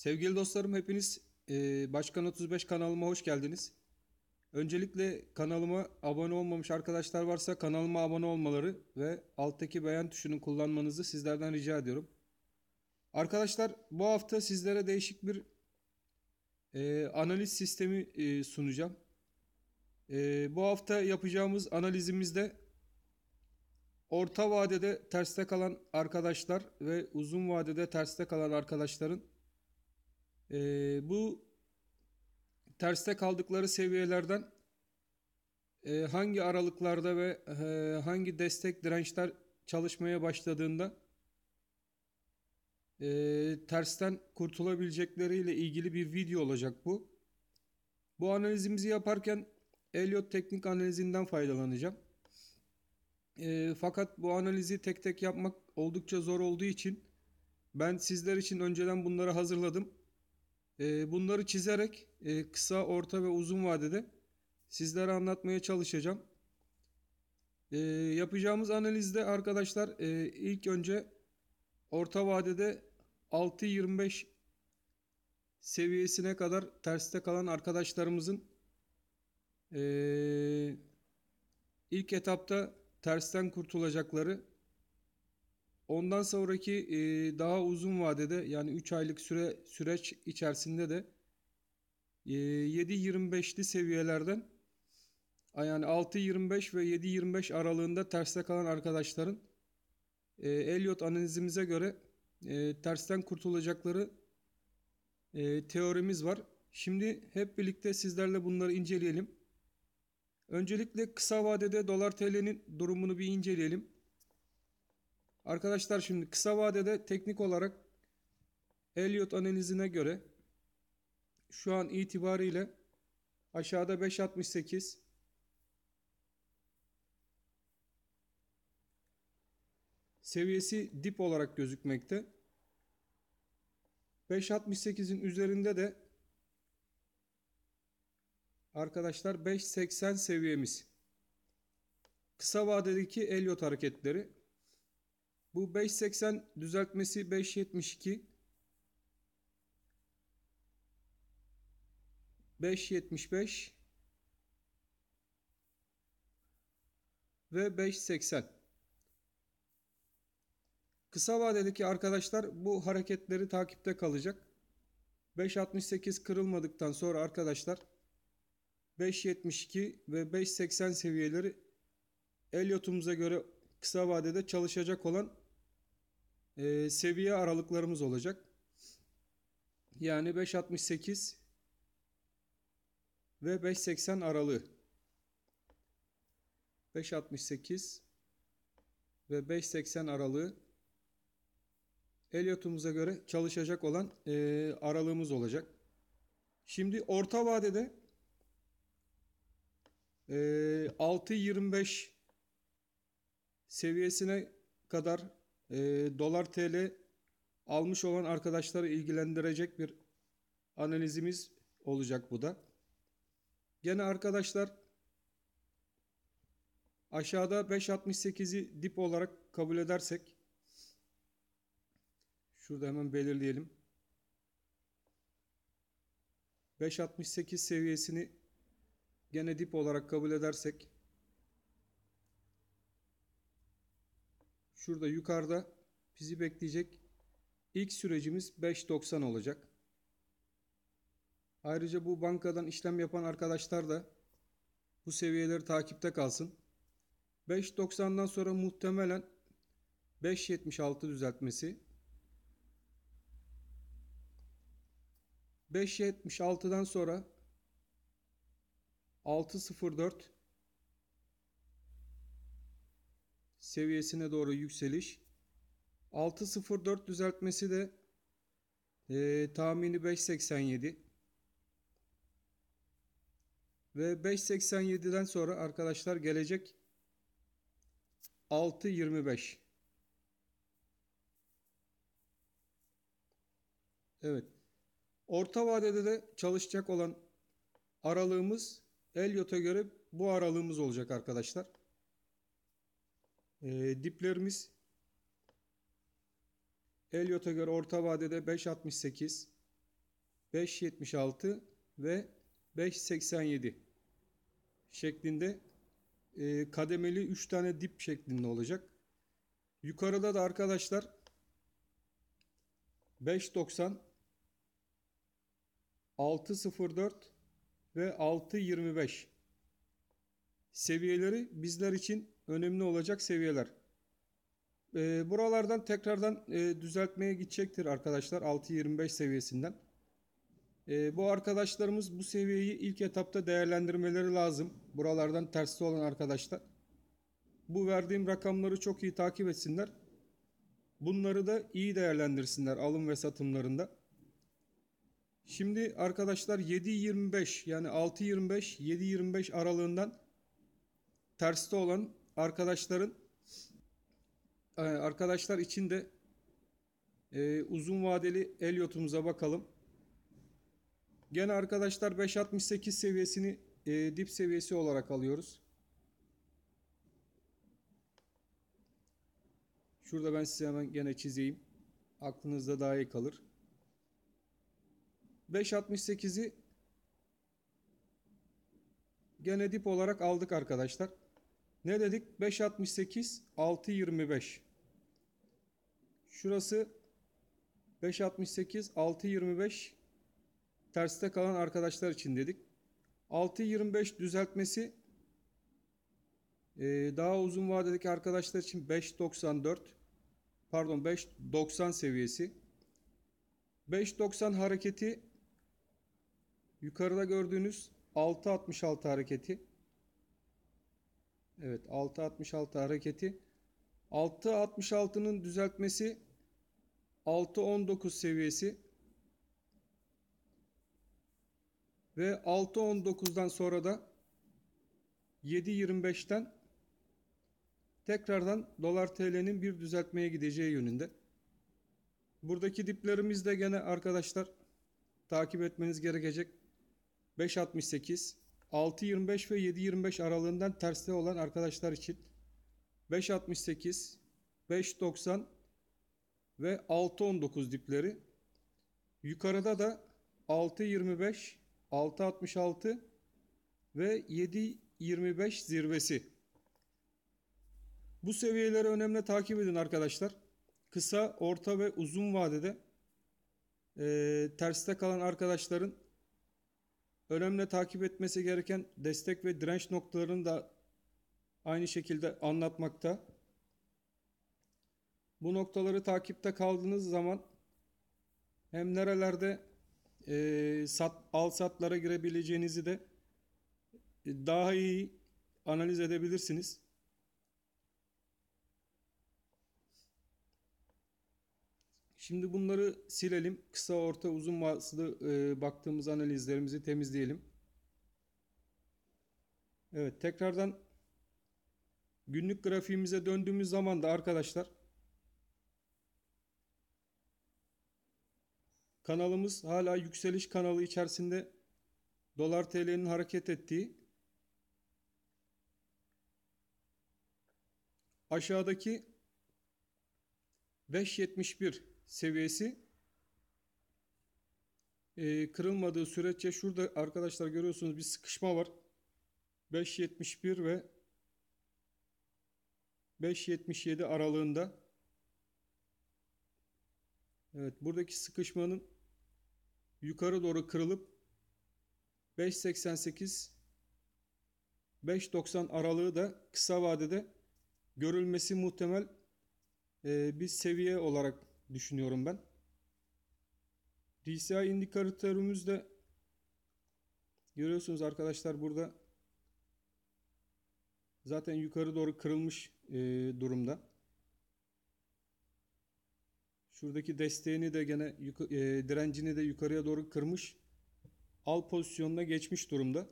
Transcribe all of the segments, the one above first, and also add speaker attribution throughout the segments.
Speaker 1: Sevgili dostlarım hepiniz e, Başkan 35 kanalıma hoş geldiniz. Öncelikle kanalıma abone olmamış arkadaşlar varsa kanalıma abone olmaları ve alttaki beğen tuşunu kullanmanızı sizlerden rica ediyorum. Arkadaşlar bu hafta sizlere değişik bir e, analiz sistemi e, sunacağım. E, bu hafta yapacağımız analizimizde orta vadede terste kalan arkadaşlar ve uzun vadede terste kalan arkadaşların e, bu terste kaldıkları seviyelerden e, hangi aralıklarda ve e, hangi destek dirençler çalışmaya başladığında e, tersten kurtulabilecekleriyle ilgili bir video olacak bu. Bu analizimizi yaparken Elliot teknik analizinden faydalanacağım. E, fakat bu analizi tek tek yapmak oldukça zor olduğu için ben sizler için önceden bunları hazırladım. Ee, bunları çizerek e, kısa, orta ve uzun vadede sizlere anlatmaya çalışacağım. Ee, yapacağımız analizde arkadaşlar e, ilk önce orta vadede 6.25 seviyesine kadar terste kalan arkadaşlarımızın e, ilk etapta tersten kurtulacakları Ondan sonraki e, daha uzun vadede yani 3 aylık süre süreç içerisinde de e, 7.25'li seviyelerden yani 6.25 ve 7.25 aralığında terste kalan arkadaşların e, Elliot analizimize göre e, tersten kurtulacakları e, teorimiz var. Şimdi hep birlikte sizlerle bunları inceleyelim. Öncelikle kısa vadede dolar TL'nin durumunu bir inceleyelim. Arkadaşlar şimdi kısa vadede teknik olarak Elliot analizine göre şu an itibariyle aşağıda 5.68 seviyesi dip olarak gözükmekte. 5.68'in üzerinde de arkadaşlar 5.80 seviyemiz. Kısa vadedeki Elliot hareketleri bu 5.80 düzeltmesi 5.72. 5.75 ve 5.80. Kısa vadedeki arkadaşlar bu hareketleri takipte kalacak. 5.68 kırılmadıktan sonra arkadaşlar 5.72 ve 5.80 seviyeleri Elliot'umuza göre kısa vadede çalışacak olan e, seviye aralıklarımız olacak. Yani 5.68 ve 5.80 aralığı. 5.68 ve 5.80 aralığı Elliot'umuza göre çalışacak olan e, aralığımız olacak. Şimdi orta vadede e, 6.25 seviyesine kadar e, dolar TL almış olan arkadaşları ilgilendirecek bir analizimiz olacak bu da. Gene arkadaşlar aşağıda 5.68'i dip olarak kabul edersek şurada hemen belirleyelim. 5.68 seviyesini gene dip olarak kabul edersek Şurada yukarıda bizi bekleyecek ilk sürecimiz 5.90 olacak. Ayrıca bu bankadan işlem yapan arkadaşlar da bu seviyeleri takipte kalsın. 5.90'dan sonra muhtemelen 5.76 düzeltmesi 5.76'dan sonra 6.04 seviyesine doğru yükseliş. 6.04 düzeltmesi de e, tahmini 5.87. Ve 5.87'den sonra arkadaşlar gelecek 6.25. Evet. Orta vadede de çalışacak olan aralığımız Elliot'a göre bu aralığımız olacak arkadaşlar. E, diplerimiz Elliot'a göre orta vadede 5.68, 5.76 ve 5.87 şeklinde e, kademeli 3 tane dip şeklinde olacak. Yukarıda da arkadaşlar 5.90, 6.04 ve 6.25 seviyeleri bizler için önemli olacak seviyeler. E, buralardan tekrardan e, düzeltmeye gidecektir arkadaşlar 6.25 seviyesinden. E, bu arkadaşlarımız bu seviyeyi ilk etapta değerlendirmeleri lazım. Buralardan terste olan arkadaşlar. Bu verdiğim rakamları çok iyi takip etsinler. Bunları da iyi değerlendirsinler alım ve satımlarında. Şimdi arkadaşlar 7.25 yani 6.25 7.25 aralığından terste olan arkadaşların e, arkadaşlar için de e, uzun vadeli Elliot'umuza bakalım. Gene arkadaşlar 5.68 seviyesini e, dip seviyesi olarak alıyoruz. Şurada ben size hemen gene çizeyim. Aklınızda daha iyi kalır. 5.68'i gene dip olarak aldık arkadaşlar. Ne dedik? 5.68 6.25. Şurası 5.68 6.25 terste kalan arkadaşlar için dedik. 6.25 düzeltmesi e, daha uzun vadedeki arkadaşlar için 5.94 pardon 5.90 seviyesi. 5.90 hareketi yukarıda gördüğünüz 6.66 hareketi. Evet 666 hareketi. 666'nın düzeltmesi 619 seviyesi ve 6.19'dan sonra da 7.25'ten tekrardan dolar TL'nin bir düzeltmeye gideceği yönünde. Buradaki diplerimiz de gene arkadaşlar takip etmeniz gerekecek. 5.68 6.25 ve 7.25 aralığından terste olan arkadaşlar için 5.68, 5.90 ve 6.19 dipleri. Yukarıda da 6.25, 6.66 ve 7.25 zirvesi. Bu seviyeleri önemli takip edin arkadaşlar. Kısa, orta ve uzun vadede e, terste kalan arkadaşların Önemli takip etmesi gereken destek ve direnç noktalarını da aynı şekilde anlatmakta. Bu noktaları takipte kaldığınız zaman hem nerelerde e, sat, al satlara girebileceğinizi de e, daha iyi analiz edebilirsiniz. Şimdi bunları silelim. Kısa, orta, uzun vasılı e, baktığımız analizlerimizi temizleyelim. Evet tekrardan günlük grafiğimize döndüğümüz zaman da arkadaşlar kanalımız hala yükseliş kanalı içerisinde dolar TL'nin hareket ettiği aşağıdaki 5.71 seviyesi e, kırılmadığı sürece şurada arkadaşlar görüyorsunuz bir sıkışma var. 5.71 ve 5.77 aralığında. Evet buradaki sıkışmanın yukarı doğru kırılıp 5.88 5.90 aralığı da kısa vadede görülmesi muhtemel ee, bir seviye olarak düşünüyorum ben. DCI indikatörümüzde görüyorsunuz arkadaşlar burada zaten yukarı doğru kırılmış e, durumda. Şuradaki desteğini de gene e, direncini de yukarıya doğru kırmış. Al pozisyonuna geçmiş durumda.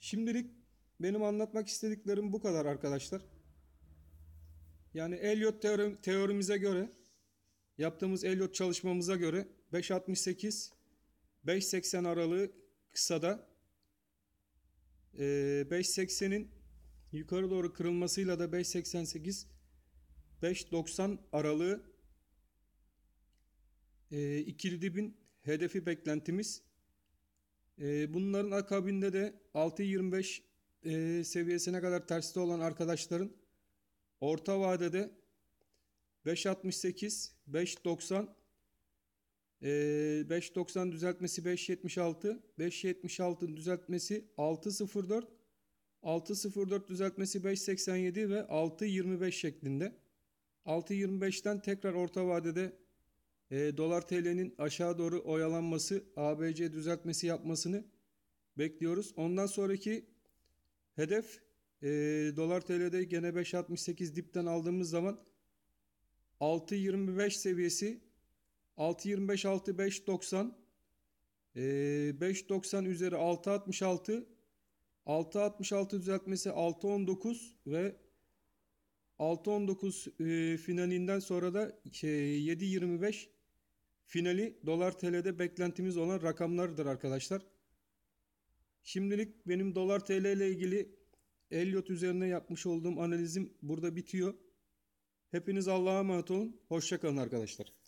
Speaker 1: Şimdilik benim anlatmak istediklerim bu kadar arkadaşlar. Yani Elliot teorim, teorimize göre yaptığımız Elliot çalışmamıza göre 5.68 5.80 aralığı kısada 5.80'in yukarı doğru kırılmasıyla da 5.88 5.90 aralığı ikili dibin hedefi beklentimiz. Bunların akabinde de 6.25 seviyesine kadar terste olan arkadaşların Orta vadede 5.68, 5.90, 5.90 düzeltmesi 5.76, 5.76'ın düzeltmesi 6.04, 6.04 düzeltmesi 5.87 ve 6.25 şeklinde. 6.25'ten tekrar orta vadede e, dolar TL'nin aşağı doğru oyalanması, ABC düzeltmesi yapmasını bekliyoruz. Ondan sonraki hedef e, dolar TL'de gene 5.68 dipten aldığımız zaman 6.25 seviyesi 6.25 6.5.90 e, 5.90 üzeri 6.66 6.66 düzeltmesi 6.19 ve 6.19 e, finalinden sonra da e, şey, 7.25 finali dolar TL'de beklentimiz olan rakamlardır arkadaşlar. Şimdilik benim dolar TL ile ilgili Elliot üzerine yapmış olduğum analizim burada bitiyor. Hepiniz Allah'a emanet olun. Hoşçakalın arkadaşlar.